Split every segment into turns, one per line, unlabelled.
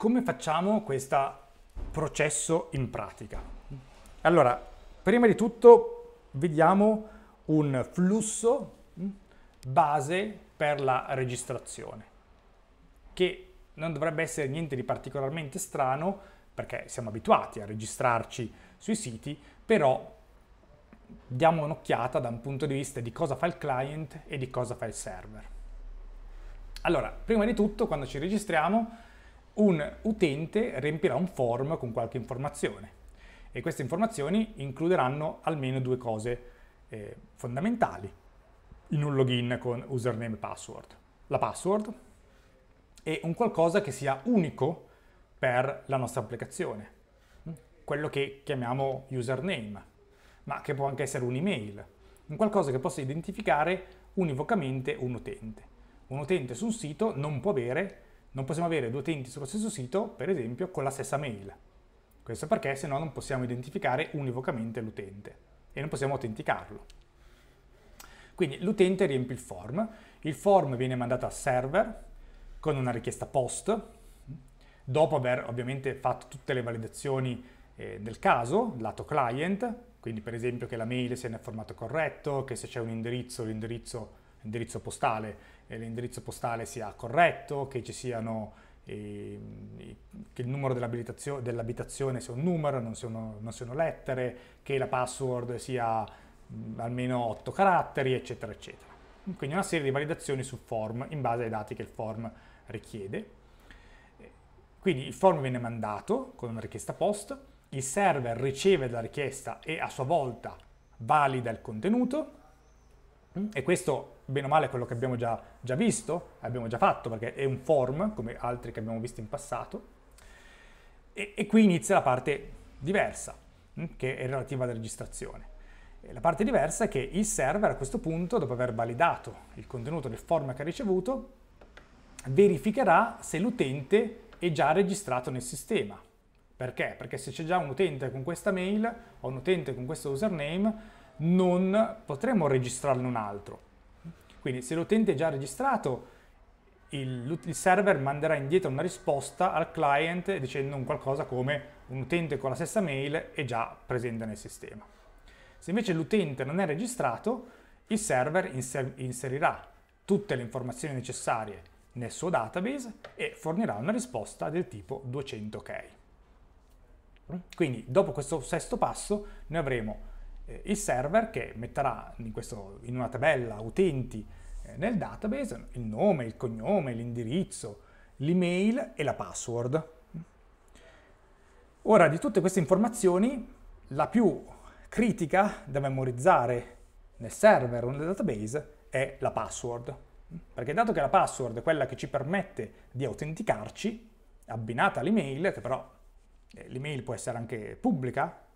come facciamo questo processo in pratica? Allora, prima di tutto vediamo un flusso mm, base per la registrazione, che non dovrebbe essere niente di particolarmente strano, perché siamo abituati a registrarci sui siti, però diamo un'occhiata da un punto di vista di cosa fa il client e di cosa fa il server. Allora, prima di tutto, quando ci registriamo, un utente riempirà un form con qualche informazione e queste informazioni includeranno almeno due cose eh, fondamentali in un login con username e password. La password è un qualcosa che sia unico per la nostra applicazione, quello che chiamiamo username, ma che può anche essere un'email, un qualcosa che possa identificare univocamente un utente. Un utente su un sito non può avere non possiamo avere due utenti sullo stesso sito, per esempio, con la stessa mail. Questo perché se no non possiamo identificare univocamente l'utente e non possiamo autenticarlo. Quindi l'utente riempie il form, il form viene mandato al server con una richiesta post, dopo aver ovviamente fatto tutte le validazioni eh, del caso, lato client, quindi per esempio che la mail sia nel formato corretto, che se c'è un indirizzo, l'indirizzo indirizzo postale, l'indirizzo postale sia corretto, che ci siano che il numero dell'abitazione, dell sia un numero, non siano, non siano lettere, che la password sia almeno 8 caratteri, eccetera, eccetera. Quindi una serie di validazioni sul form in base ai dati che il form richiede. Quindi il form viene mandato con una richiesta post, il server riceve la richiesta e a sua volta valida il contenuto mm, e questo bene o male quello che abbiamo già, già visto, abbiamo già fatto perché è un form come altri che abbiamo visto in passato e, e qui inizia la parte diversa mm, che è relativa alla registrazione. la parte diversa è che il server a questo punto, dopo aver validato il contenuto del form che ha ricevuto, verificherà se l'utente è già registrato nel sistema. Perché? Perché se c'è già un utente con questa mail o un utente con questo username, non potremo registrarne un altro. Quindi se l'utente è già registrato, il, il, server manderà indietro una risposta al client dicendo un qualcosa come un utente con la stessa mail è già presente nel sistema. Se invece l'utente non è registrato, il server inser inserirà tutte le informazioni necessarie nel suo database e fornirà una risposta del tipo 200 ok. Quindi dopo questo sesto passo noi avremo eh, il server che metterà in, questo, in una tabella utenti eh, nel database il nome, il cognome, l'indirizzo, l'email e la password. Ora, di tutte queste informazioni, la più critica da memorizzare nel server o nel database è la password. Perché dato che la password è quella che ci permette di autenticarci, abbinata all'email, che però eh, l'email può essere anche pubblica,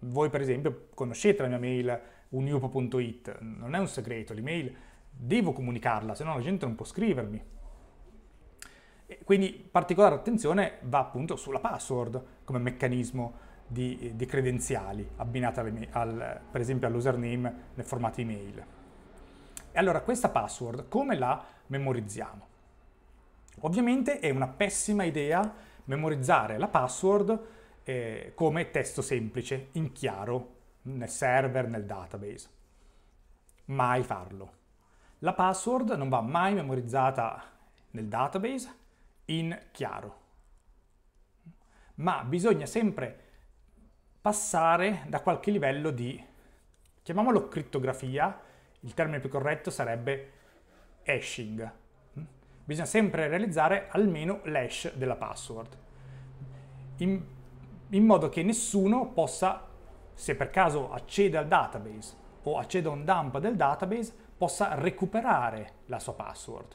voi per esempio conoscete la mia mail uniupo.it, non è un segreto, l'email devo comunicarla, se no la gente non può scrivermi. quindi particolare attenzione va appunto sulla password come meccanismo di, di credenziali abbinata al, per esempio all'username nel formato email. E allora questa password come la memorizziamo? Ovviamente è una pessima idea memorizzare la password eh, come testo semplice, in chiaro, nel server, nel database. Mai farlo. La password non va mai memorizzata nel database in chiaro, ma bisogna sempre passare da qualche livello di, chiamiamolo crittografia, il termine più corretto sarebbe hashing. Bisogna sempre realizzare almeno l'hash della password. In in modo che nessuno possa, se per caso accede al database o accede a un dump del database, possa recuperare la sua password.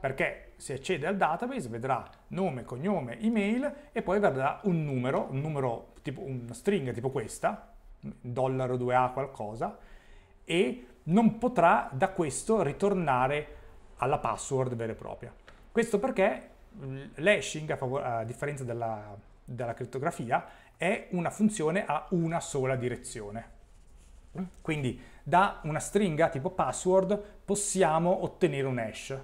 Perché se accede al database vedrà nome, cognome, email e poi vedrà un numero, un numero tipo una stringa tipo questa, dollaro 2A qualcosa, e non potrà da questo ritornare alla password vera e propria. Questo perché mm, l'hashing, a, a differenza della dalla crittografia è una funzione a una sola direzione. Quindi da una stringa tipo password possiamo ottenere un hash,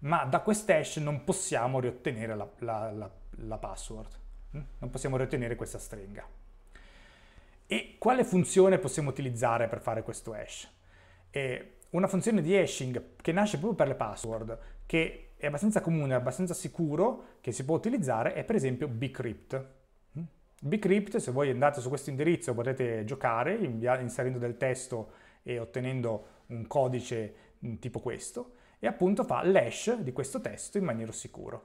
ma da quest'hash non possiamo riottenere la, la, la, la password, mm? non possiamo riottenere questa stringa. E quale funzione possiamo utilizzare per fare questo hash? Eh, una funzione di hashing che nasce proprio per le password, che è abbastanza comune, è abbastanza sicuro che si può utilizzare è per esempio Bcrypt. Mm? Bcrypt, se voi andate su questo indirizzo potete giocare inserendo del testo e ottenendo un codice mm, tipo questo e appunto fa l'hash di questo testo in maniera sicura.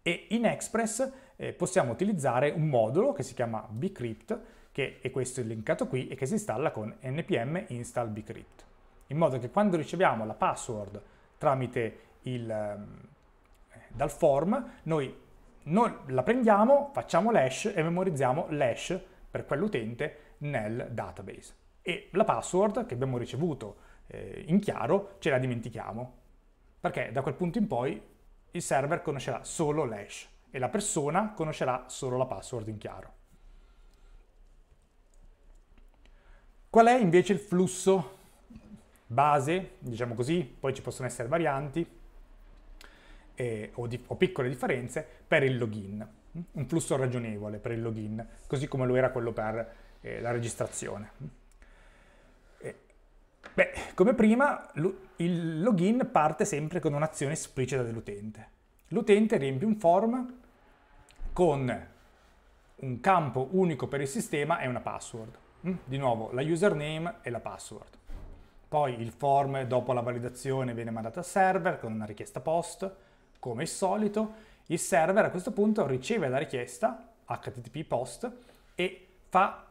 E in Express eh, possiamo utilizzare un modulo che si chiama Bcrypt, che è questo linkato qui e che si installa con npm install bcrypt, in modo che quando riceviamo la password tramite il, ehm, dal form, noi, noi la prendiamo, facciamo l'hash e memorizziamo l'hash per quell'utente nel database. E la password che abbiamo ricevuto eh, in chiaro ce la dimentichiamo, perché da quel punto in poi il server conoscerà solo l'hash e la persona conoscerà solo la password in chiaro. Qual è invece il flusso base, diciamo così, poi ci possono essere varianti, eh, o, di, o piccole differenze per il login, un flusso ragionevole per il login, così come lo era quello per eh, la registrazione. beh, come prima, il login parte sempre con un'azione esplicita dell'utente. L'utente riempie un form con un campo unico per il sistema e una password. Mm? Di nuovo, la username e la password. Poi il form dopo la validazione viene mandato al server con una richiesta post, come al solito, il server a questo punto riceve la richiesta HTTP POST e fa,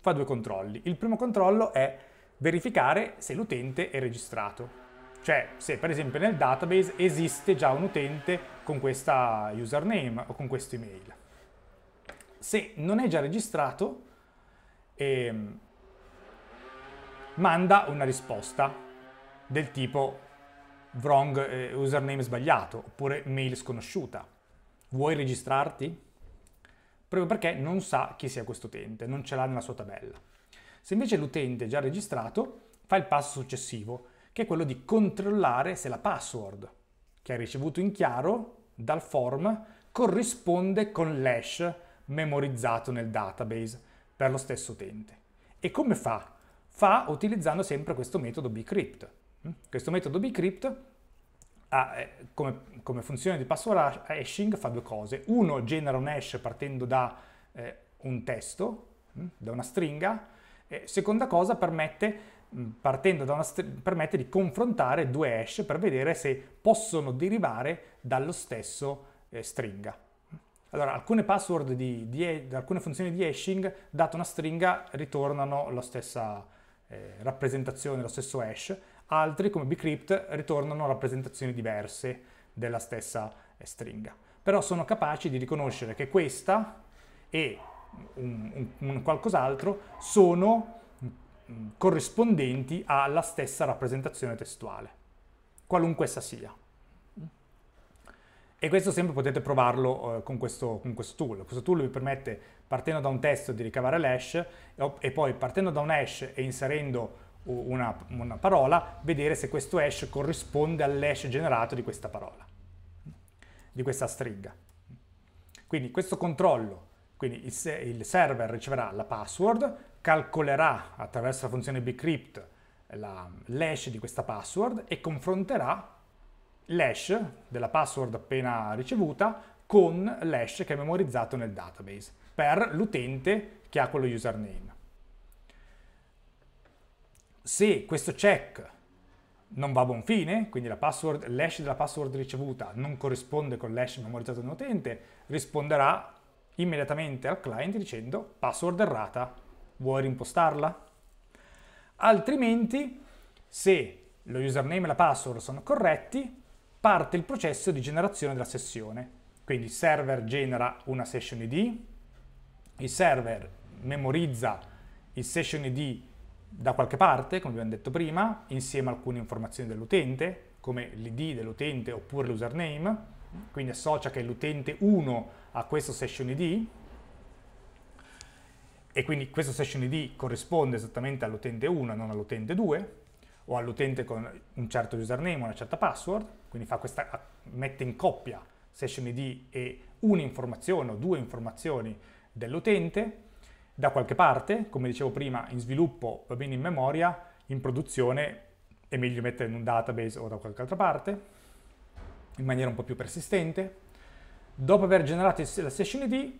fa due controlli. Il primo controllo è verificare se l'utente è registrato. Cioè, se per esempio nel database esiste già un utente con questa username o con questa email. Se non è già registrato, ehm, manda una risposta del tipo wrong eh, username sbagliato oppure mail sconosciuta. Vuoi registrarti? Proprio perché non sa chi sia questo utente, non ce l'ha nella sua tabella. Se invece l'utente è già registrato, fa il passo successivo, che è quello di controllare se la password che ha ricevuto in chiaro dal form corrisponde con l'hash memorizzato nel database per lo stesso utente. E come fa? Fa utilizzando sempre questo metodo bcrypt, questo metodo bcrypt ha, eh, come, come, funzione di password hashing fa due cose. Uno, genera un hash partendo da eh, un testo, mm, da una stringa. E seconda cosa, permette mm, partendo da una permette di confrontare due hash per vedere se possono derivare dallo stesso eh, stringa. Allora, alcune password di, di, di, alcune funzioni di hashing, data una stringa, ritornano la stessa eh, rappresentazione, lo stesso hash, altri come bcrypt ritornano rappresentazioni diverse della stessa eh, stringa. Però sono capaci di riconoscere che questa e un, un, un qualcos'altro sono mm, corrispondenti alla stessa rappresentazione testuale, qualunque essa sia. E questo sempre potete provarlo eh, con, questo, con, questo, tool. Questo tool vi permette, partendo da un testo, di ricavare l'hash e poi partendo da un hash e inserendo una, una parola, vedere se questo hash corrisponde all'hash generato di questa parola, di questa stringa. Quindi questo controllo, quindi il, server riceverà la password, calcolerà attraverso la funzione bcrypt l'hash di questa password e confronterà l'hash della password appena ricevuta con l'hash che è memorizzato nel database per l'utente che ha quello username se questo check non va a buon fine, quindi l'hash della password ricevuta non corrisponde con l'hash memorizzato dall'utente, risponderà immediatamente al client dicendo password errata, vuoi rimpostarla? Altrimenti, se lo username e la password sono corretti, parte il processo di generazione della sessione. Quindi il server genera una session ID, il server memorizza il session ID da qualche parte, come abbiamo detto prima, insieme a alcune informazioni dell'utente, come l'id dell'utente oppure l'username, quindi associa che l'utente 1 ha questo session id e quindi questo session id corrisponde esattamente all'utente 1 non all'utente 2 o all'utente con un certo username, o una certa password, quindi questa, mette in coppia session id e un'informazione o due informazioni dell'utente da qualche parte, come dicevo prima, in sviluppo va bene in memoria, in produzione è meglio mettere in un database o da qualche altra parte, in maniera un po' più persistente. Dopo aver generato la session ID,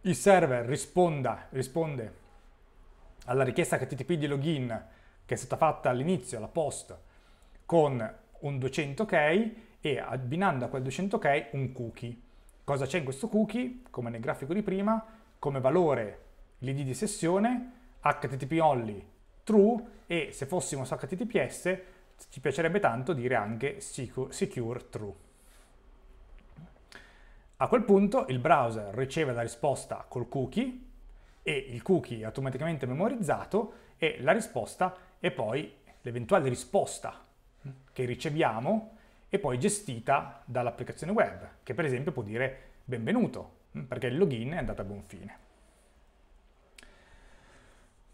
il server risponda, risponde alla richiesta HTTP di login che è stata fatta all'inizio, alla post, con un 200 k e abbinando a quel 200 k un cookie. Cosa c'è in questo cookie? Come nel grafico di prima, come valore l'id di sessione, http only true e se fossimo su https ci piacerebbe tanto dire anche secure true. A quel punto il browser riceve la risposta col cookie e il cookie è automaticamente memorizzato e la risposta è poi l'eventuale risposta che riceviamo e poi gestita dall'applicazione web che per esempio può dire benvenuto Mm, perché il login è andato a buon fine.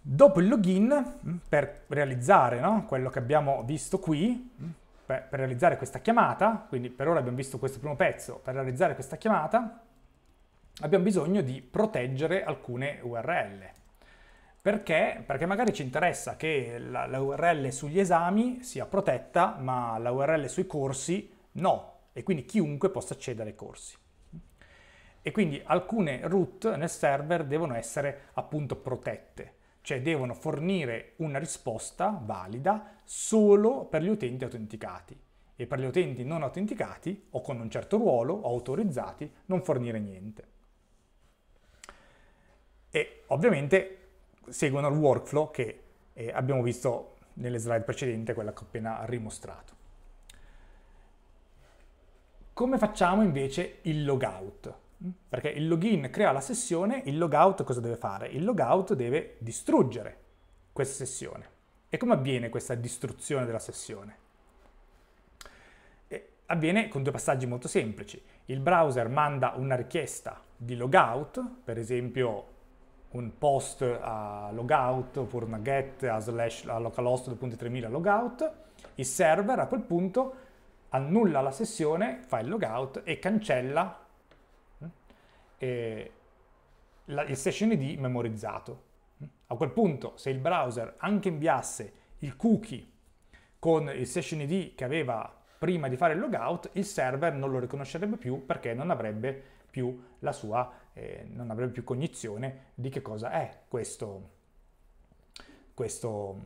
Dopo il login, mm, per realizzare no, quello che abbiamo visto qui, mm, per, per realizzare questa chiamata, quindi per ora abbiamo visto questo primo pezzo, per realizzare questa chiamata, abbiamo bisogno di proteggere alcune URL. Perché? Perché magari ci interessa che la, la, URL sugli esami sia protetta, ma la URL sui corsi no, e quindi chiunque possa accedere ai corsi e quindi alcune root nel server devono essere appunto protette, cioè devono fornire una risposta valida solo per gli utenti autenticati e per gli utenti non autenticati o con un certo ruolo o autorizzati non fornire niente. E ovviamente seguono il workflow che eh, abbiamo visto nelle slide precedenti, quella che ho appena rimostrato. Come facciamo invece il logout? Perché il login crea la sessione, il logout cosa deve fare? Il logout deve distruggere questa sessione. E come avviene questa distruzione della sessione? E avviene con due passaggi molto semplici. Il browser manda una richiesta di logout, per esempio un post a logout oppure una get a, slash, a localhost 2.3000 logout, il server a quel punto annulla la sessione, fa il logout e cancella eh, la, il session ID memorizzato. A quel punto, se il browser anche inviasse il cookie con il session ID che aveva prima di fare il logout, il server non lo riconoscerebbe più perché non avrebbe più la sua, eh, non avrebbe più cognizione di che cosa è questo, questo,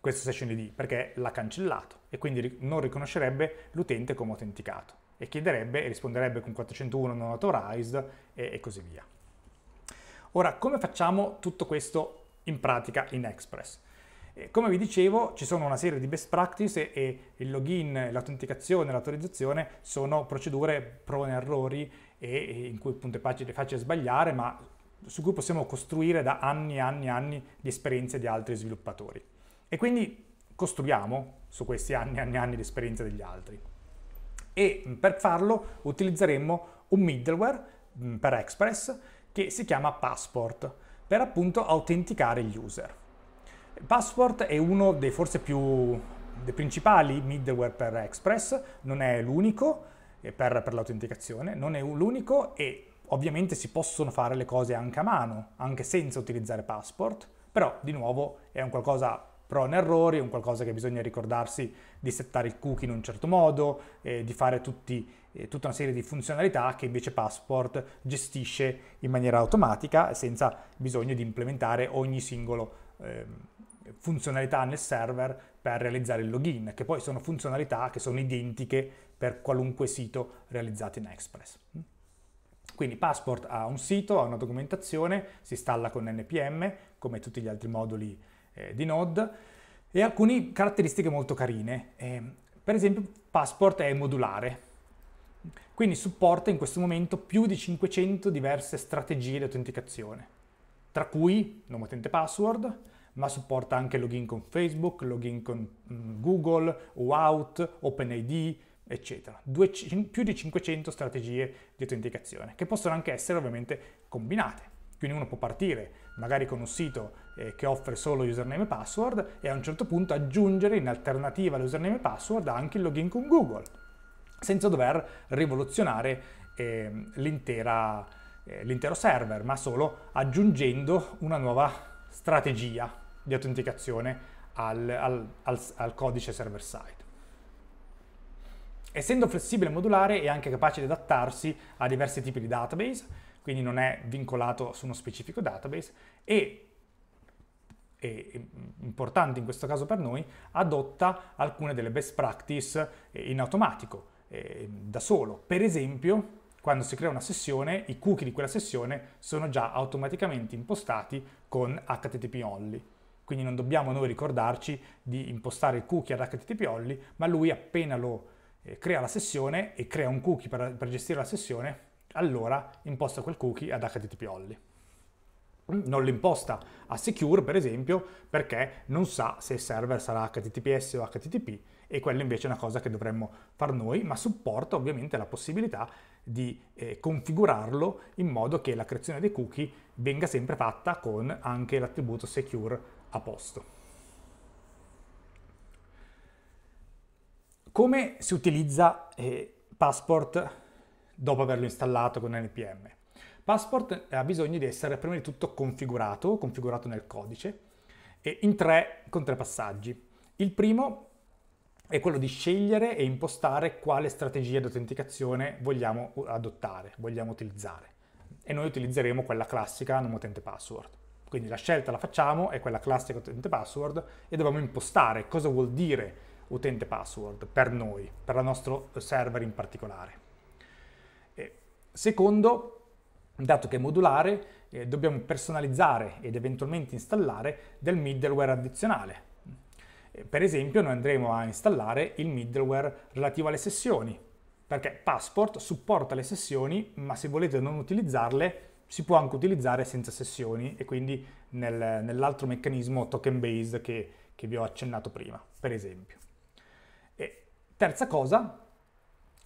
questo session ID, perché l'ha cancellato e quindi non riconoscerebbe l'utente come autenticato e chiederebbe e risponderebbe con 401 non authorized e, e così via. Ora, come facciamo tutto questo in pratica in Express? Eh, come vi dicevo, ci sono una serie di best practice e, il login, l'autenticazione, l'autorizzazione sono procedure prone a errori e, in cui appunto è facile, è facile sbagliare, ma su cui possiamo costruire da anni e anni e anni di esperienze di altri sviluppatori. E quindi costruiamo su questi anni e anni e anni di esperienza degli altri e per farlo utilizzeremo un middleware mm, per Express che si chiama Passport per appunto autenticare gli user. Passport è uno dei forse più dei principali middleware per Express, non è l'unico eh, per, per l'autenticazione, non è l'unico e ovviamente si possono fare le cose anche a mano, anche senza utilizzare Passport, però di nuovo è un qualcosa prone e errori, è un qualcosa che bisogna ricordarsi di settare il cookie in un certo modo, eh, di fare tutti, eh, tutta una serie di funzionalità che invece Passport gestisce in maniera automatica senza bisogno di implementare ogni singolo eh, funzionalità nel server per realizzare il login, che poi sono funzionalità che sono identiche per qualunque sito realizzato in Express. Quindi Passport ha un sito, ha una documentazione, si installa con NPM come tutti gli altri moduli eh, di Node e alcune caratteristiche molto carine. Eh, per esempio Passport è modulare, quindi supporta in questo momento più di 500 diverse strategie di autenticazione, tra cui nome utente password, ma supporta anche login con Facebook, login con mm, Google, OAuth, OpenID, eccetera. Due, più di 500 strategie di autenticazione, che possono anche essere ovviamente combinate. Quindi uno può partire magari con un sito eh, che offre solo username e password e a un certo punto aggiungere in alternativa all'username e password anche il login con Google, senza dover rivoluzionare ehm, eh, l'intero eh, server, ma solo aggiungendo una nuova strategia di autenticazione al, al, al, al codice server-side. Essendo flessibile e modulare è anche capace di adattarsi a diversi tipi di database, quindi non è vincolato su uno specifico database e mm, importante in questo caso per noi, adotta alcune delle best practice eh, in automatico, eh, da solo. Per esempio, quando si crea una sessione, i cookie di quella sessione sono già automaticamente impostati con HTTP only. Quindi non dobbiamo noi ricordarci di impostare il cookie ad HTTP only, ma lui appena lo eh, crea la sessione e crea un cookie per gestire la sessione, allora imposta quel cookie ad HTTP Only. Non lo imposta a Secure, per esempio, perché non sa se il server sarà HTTPS o HTTP e quella invece è una cosa che dovremmo far noi, ma supporta ovviamente la possibilità di eh, configurarlo in modo che la creazione dei cookie venga sempre fatta con anche l'attributo Secure a posto. Come si utilizza eh, Passport dopo averlo installato con npm. Passport eh, ha bisogno di essere prima di tutto configurato, configurato nel codice, tre, con tre passaggi. Il primo è quello di scegliere e impostare quale strategia di autenticazione vogliamo adottare, vogliamo utilizzare. E noi utilizzeremo quella classica nome utente password. Quindi la scelta la facciamo, è quella classica utente password, e dobbiamo impostare cosa vuol dire utente password per noi, per il nostro server in particolare. Secondo, dato che è modulare, eh, dobbiamo personalizzare ed eventualmente installare del middleware addizionale. Eh, per esempio noi andremo a installare il middleware relativo alle sessioni, perché Passport supporta le sessioni, ma se volete non utilizzarle si può anche utilizzare senza sessioni e quindi nel, nell'altro meccanismo token based che, che, vi ho accennato prima, per esempio. E terza cosa,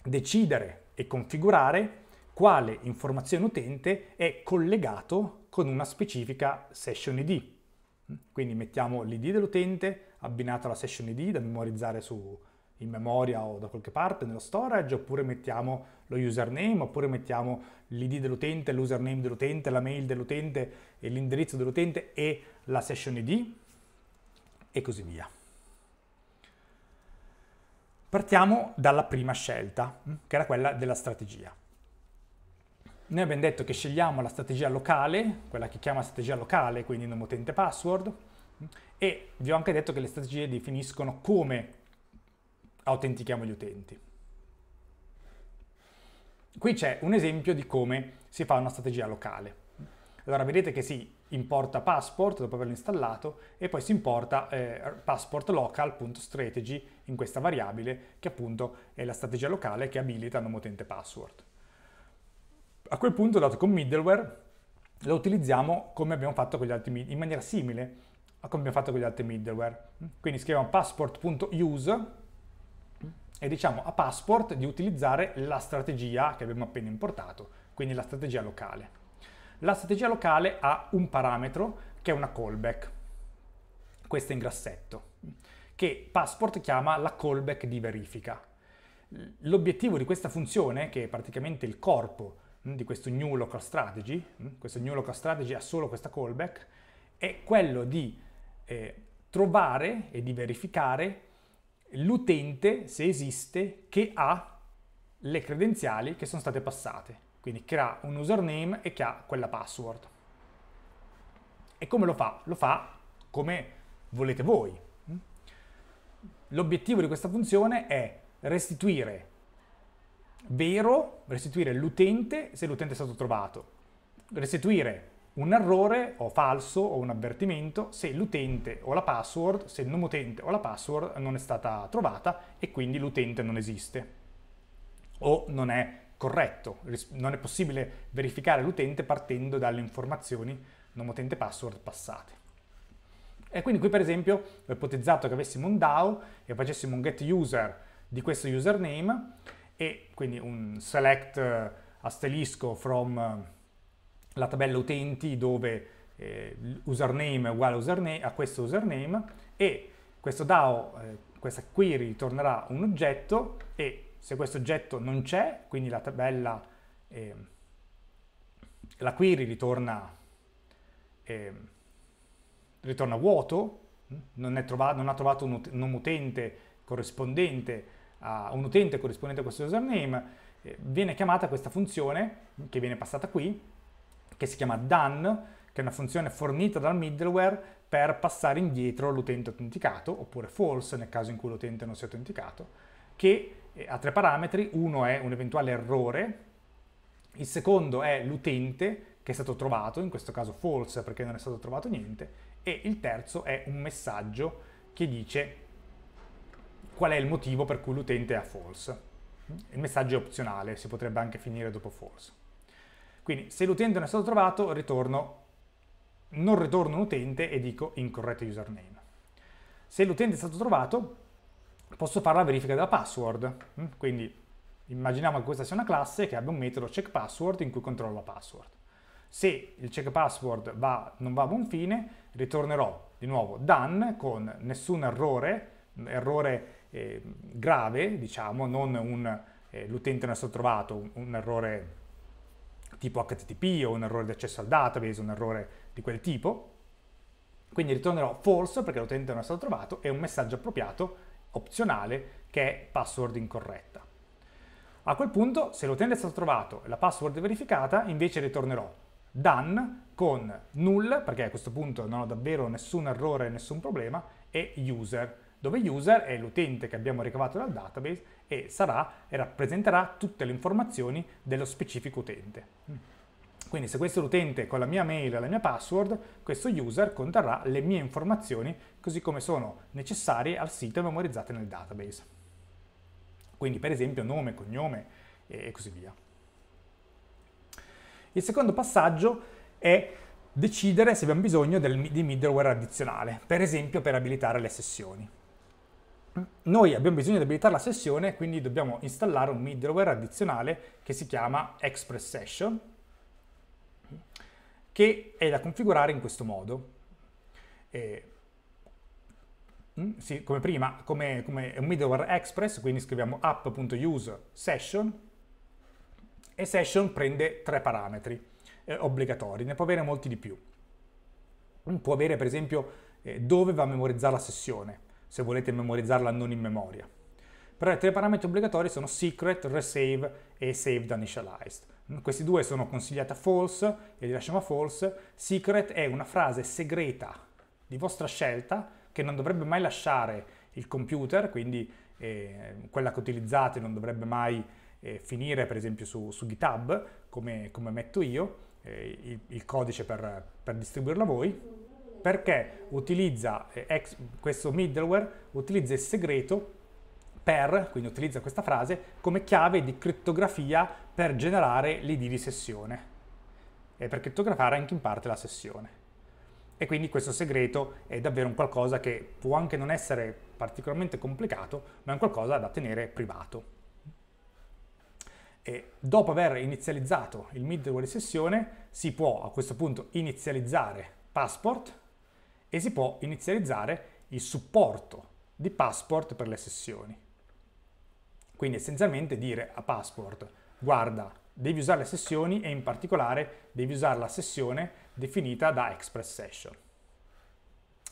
decidere e configurare quale informazione utente è collegato con una specifica session ID. Quindi mettiamo l'ID dell'utente abbinato alla session ID da memorizzare su, in memoria o da qualche parte nello storage, oppure mettiamo lo username, oppure mettiamo l'ID dell'utente, l'username dell'utente, la mail dell'utente e l'indirizzo dell'utente e la session ID e così via. Partiamo dalla prima scelta, che era quella della strategia. Noi abbiamo detto che scegliamo la strategia locale, quella che chiama strategia locale, quindi nome utente password, e vi ho anche detto che le strategie definiscono come autentichiamo gli utenti. Qui c'è un esempio di come si fa una strategia locale. Allora vedete che si importa passport dopo averlo installato e poi si importa eh, passport local.strategy in questa variabile che appunto è la strategia locale che abilita nome utente password. A quel punto, dato con middleware, lo utilizziamo come abbiamo fatto con gli altri in maniera simile a come abbiamo fatto con gli altri middleware. Quindi scriviamo passport.use e diciamo a passport di utilizzare la strategia che abbiamo appena importato, quindi la strategia locale. La strategia locale ha un parametro che è una callback, questa in grassetto, che passport chiama la callback di verifica. L'obiettivo di questa funzione, che è praticamente il corpo Mm, di questo new local strategy, mm, questo new local strategy ha solo questa callback, è quello di eh, trovare e di verificare l'utente, se esiste, che ha le credenziali che sono state passate. Quindi che ha un username e che ha quella password. E come lo fa? Lo fa come volete voi. Mm? L'obiettivo di questa funzione è restituire vero, restituire l'utente se l'utente è stato trovato, restituire un errore o falso o un avvertimento se l'utente o la password, se il nome utente o la password non è stata trovata e quindi l'utente non esiste o non è corretto, non è possibile verificare l'utente partendo dalle informazioni nome utente password passate. E quindi qui per esempio ho ipotizzato che avessimo un DAO e facessimo un get user di questo username e quindi un select eh, asterisco from eh, la tabella utenti dove eh, username è uguale username, a questo username e questo DAO, eh, questa query ritornerà un oggetto e se questo oggetto non c'è, quindi la tabella, eh, la query ritorna, ehm, ritorna vuoto, mm, non, trovato, non, ha trovato un, nome utente corrispondente a un utente corrispondente a questo username, eh, viene chiamata questa funzione che viene passata qui, che si chiama done, che è una funzione fornita dal middleware per passare indietro l'utente autenticato, oppure false nel caso in cui l'utente non sia autenticato, che eh, ha tre parametri, uno è un eventuale errore, il secondo è l'utente che è stato trovato, in questo caso false perché non è stato trovato niente, e il terzo è un messaggio che dice qual è il motivo per cui l'utente ha false. Il messaggio è opzionale, si potrebbe anche finire dopo false. Quindi se l'utente non è stato trovato, ritorno, non ritorno un utente e dico incorretto username. Se l'utente è stato trovato, posso fare la verifica della password. Quindi immaginiamo che questa sia una classe che abbia un metodo check password in cui controllo la password. Se il check password va, non va a buon fine, ritornerò di nuovo done con nessun errore, errore eh, grave, diciamo, non un, eh, l'utente non è stato trovato un, un errore tipo HTTP o un errore di accesso al database, un errore di quel tipo. Quindi ritornerò false perché l'utente non è stato trovato e un messaggio appropriato opzionale che è password incorretta. A quel punto, se l'utente è stato trovato e la password è verificata, invece ritornerò done con null, perché a questo punto non ho davvero nessun errore, nessun problema, e user, dove user è l'utente che abbiamo ricavato dal database e sarà e rappresenterà tutte le informazioni dello specifico utente. Quindi se questo è l'utente con la mia mail e la mia password, questo user conterrà le mie informazioni così come sono necessarie al sito e memorizzate nel database. Quindi per esempio nome, cognome e così via. Il secondo passaggio è decidere se abbiamo bisogno del, di middleware addizionale, per esempio per abilitare le sessioni noi abbiamo bisogno di abilitare la sessione, quindi dobbiamo installare un middleware addizionale che si chiama Express Session, che è da configurare in questo modo. E, mm, sì, come prima, come, come un middleware express, quindi scriviamo app.use session e session prende tre parametri eh, obbligatori, ne può avere molti di più. Può avere per esempio eh, dove va a memorizzare la sessione, se volete memorizzarla non in memoria. Però i tre parametri obbligatori sono secret, resave e saved initialized. Questi due sono consigliati a false e li lasciamo a false. Secret è una frase segreta di vostra scelta che non dovrebbe mai lasciare il computer, quindi eh, quella che utilizzate non dovrebbe mai eh, finire per esempio su, su GitHub, come, come, metto io, eh, il, il, codice per, per distribuirla voi perché utilizza eh, ex, questo middleware utilizza il segreto per, quindi utilizza questa frase, come chiave di crittografia per generare l'id di sessione e per crittografare anche in parte la sessione. E quindi questo segreto è davvero un qualcosa che può anche non essere particolarmente complicato, ma è un qualcosa da tenere privato. E dopo aver inizializzato il middleware di sessione, si può a questo punto inizializzare passport, e si può inizializzare il supporto di Passport per le sessioni. Quindi essenzialmente dire a Passport, guarda, devi usare le sessioni e in particolare devi usare la sessione definita da Express Session.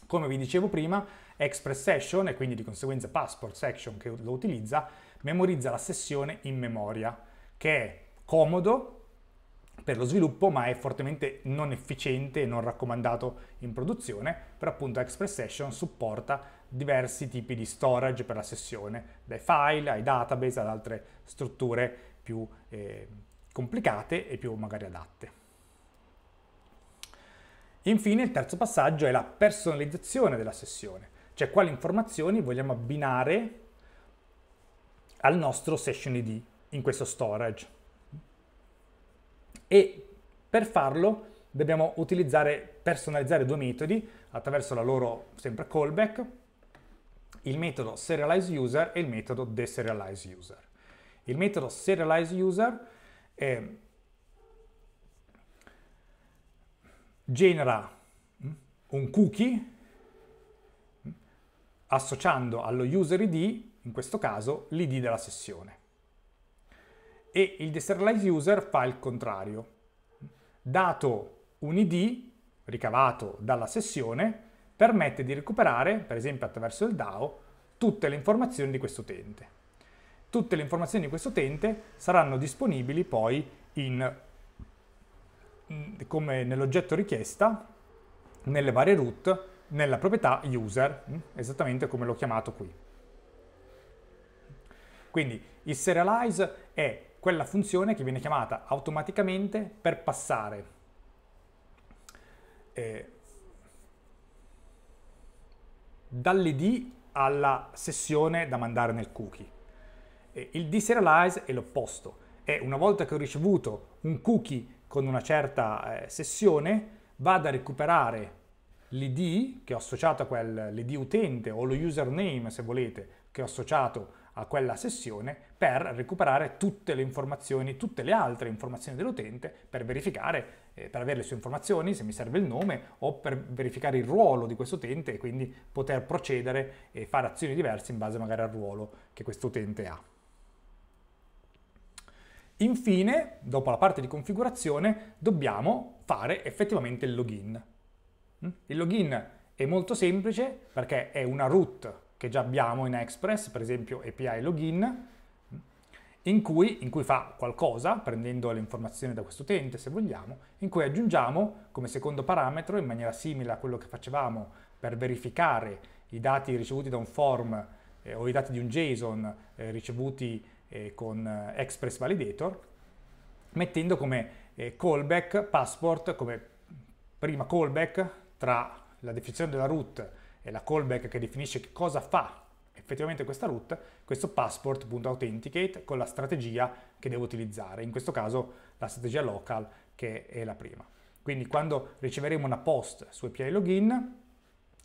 Come vi dicevo prima, Express Session e quindi di conseguenza Passport Section che lo utilizza, memorizza la sessione in memoria, che è comodo per lo sviluppo, ma è fortemente non efficiente e non raccomandato in produzione, però appunto Express Session supporta diversi tipi di storage per la sessione, dai file ai database ad altre strutture più eh, complicate e più magari adatte. Infine il terzo passaggio è la personalizzazione della sessione, cioè quali informazioni vogliamo abbinare al nostro session ID in questo storage e per farlo dobbiamo utilizzare, personalizzare due metodi attraverso la loro sempre callback, il metodo serializeUser e il metodo deserializeUser. Il metodo serializeUser eh, genera mm, un cookie mm, associando allo user ID, in questo caso, l'ID della sessione e il deserialize user fa il contrario. Dato un ID ricavato dalla sessione, permette di recuperare, per esempio attraverso il DAO, tutte le informazioni di questo utente. Tutte le informazioni di questo utente saranno disponibili poi in, mm, come nell'oggetto richiesta, nelle varie root, nella proprietà user, mm, esattamente come l'ho chiamato qui. Quindi il serialize è quella funzione che viene chiamata automaticamente per passare eh, dall'id alla sessione da mandare nel cookie. il deserialize è l'opposto, è una volta che ho ricevuto un cookie con una certa eh, sessione, vado a recuperare l'id che ho associato a quel, l'id utente o lo username se volete che ho associato a quella sessione per recuperare tutte le informazioni, tutte le altre informazioni dell'utente per verificare, eh, per avere le sue informazioni, se mi serve il nome o per verificare il ruolo di questo utente e quindi poter procedere e fare azioni diverse in base magari al ruolo che questo utente ha. Infine, dopo la parte di configurazione, dobbiamo fare effettivamente il login. Mm? Il login è molto semplice perché è una root che già abbiamo in Express, per esempio API login, in cui, in cui, fa qualcosa, prendendo le informazioni da questo utente se vogliamo, in cui aggiungiamo come secondo parametro, in maniera simile a quello che facevamo per verificare i dati ricevuti da un form eh, o i dati di un JSON eh, ricevuti eh, con eh, Express Validator, mettendo come eh, callback passport, come prima callback tra la definizione della root è la callback che definisce che cosa fa effettivamente questa root, questo passport.authenticate con la strategia che devo utilizzare, in questo caso la strategia local che è la prima. Quindi quando riceveremo una post su API login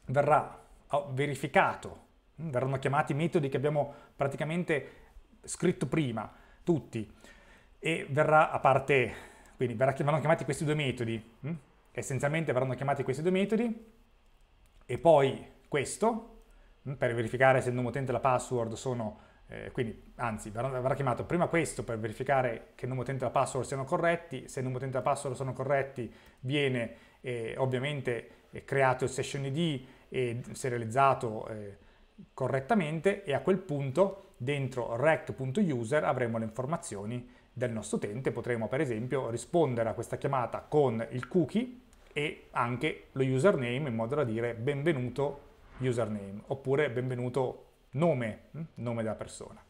verrà ah, verificato, mm, verranno chiamati i metodi che abbiamo praticamente scritto prima, tutti, e verrà a parte, quindi verranno chiamati questi due metodi, mm? essenzialmente verranno chiamati questi due metodi, e poi questo, mm, per verificare se il nome utente e la password sono, eh, quindi anzi verrà, chiamato prima questo per verificare che il nome utente e la password siano corretti, se il nome utente e la password sono corretti viene eh, ovviamente eh, creato il session ID e serializzato eh, correttamente e a quel punto dentro rect.user avremo le informazioni del nostro utente, potremo per esempio rispondere a questa chiamata con il cookie e anche lo username in modo da dire benvenuto username oppure benvenuto nome, hm, nome della persona.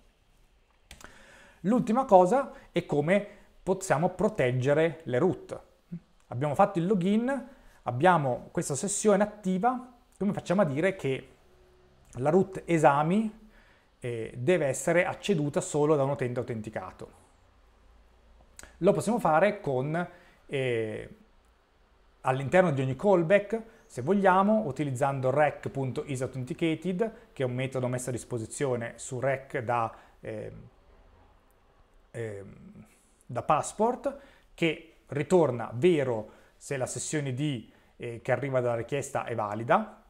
L'ultima cosa è come possiamo proteggere le root. Abbiamo fatto il login, abbiamo questa sessione attiva, come facciamo a dire che la root esami eh, deve essere acceduta solo da un utente autenticato? Lo possiamo fare con eh, all'interno di ogni callback, se vogliamo, utilizzando rec.isAuthenticated, che è un metodo messo a disposizione su rec da, eh, eh, da passport, che ritorna vero se la sessione D eh, che arriva dalla richiesta è valida,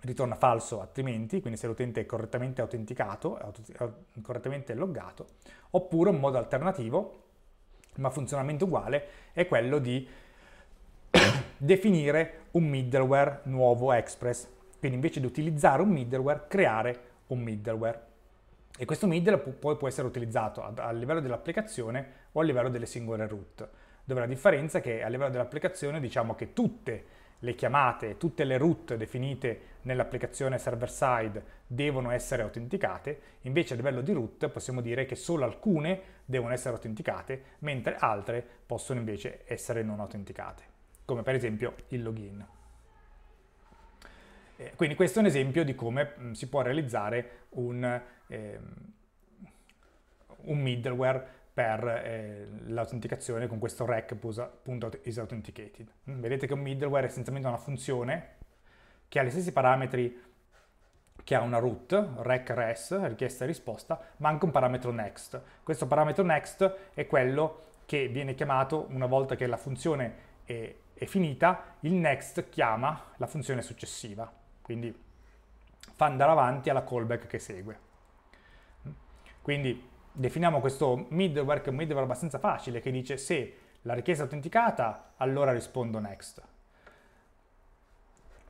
ritorna falso altrimenti, quindi se l'utente è correttamente autenticato, è correttamente loggato, oppure un modo alternativo, ma funzionamento uguale, è quello di definire un middleware nuovo Express. Quindi invece di utilizzare un middleware, creare un middleware. E questo middleware poi può, essere utilizzato a, a livello dell'applicazione o a livello delle singole root, dove la differenza è che a livello dell'applicazione diciamo che tutte le chiamate, tutte le root definite nell'applicazione server-side devono essere autenticate, invece a livello di root possiamo dire che solo alcune devono essere autenticate, mentre altre possono invece essere non autenticate come per esempio il login. Eh, quindi questo è un esempio di come mm, si può realizzare un, ehm, un middleware per eh, l'autenticazione con questo rec.isAuthenticated. Mm, vedete che un middleware è essenzialmente una funzione che ha gli stessi parametri che ha una root, rec res, richiesta e risposta, ma anche un parametro next. Questo parametro next è quello che viene chiamato una volta che la funzione è è finita, il next chiama la funzione successiva, quindi fa andare avanti alla callback che segue. Quindi definiamo questo middleware che è un middleware abbastanza facile che dice se la richiesta è autenticata, allora rispondo next.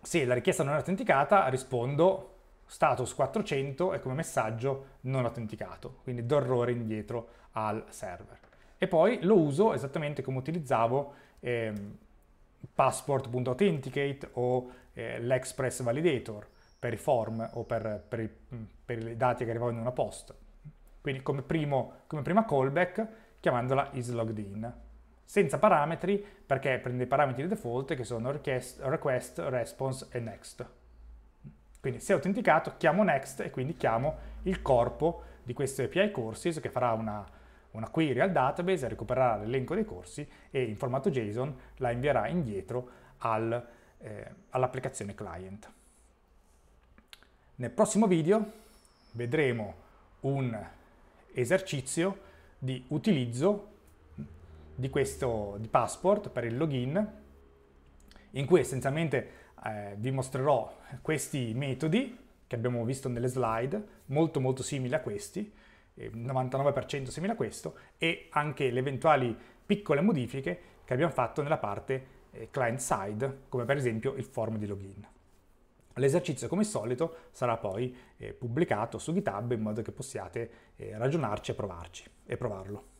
Se la richiesta non è autenticata, rispondo status 400 e come messaggio non autenticato, quindi do errore indietro al server. E poi lo uso esattamente come utilizzavo ehm, passport.authenticate o eh, l'express validator per i form o per, per, i, mm, per i dati che arrivano in una post. Quindi come, primo, come prima callback chiamandola isLoggedIn. senza parametri perché prende i parametri di default che sono request, request, response e next. Quindi se è autenticato chiamo next e quindi chiamo il corpo di questo API courses che farà una una query al database, recupererà l'elenco dei corsi e in formato JSON la invierà indietro al, eh, all'applicazione client. Nel prossimo video vedremo un esercizio di utilizzo di questo di passport per il login in cui essenzialmente eh, vi mostrerò questi metodi che abbiamo visto nelle slide molto molto simili a questi 99% eh, simile a questo, e anche le eventuali piccole modifiche che abbiamo fatto nella parte eh, client-side, come per esempio il form di login. L'esercizio, come al solito, sarà poi eh, pubblicato su GitHub in modo che possiate ragionarci e provarci e provarlo.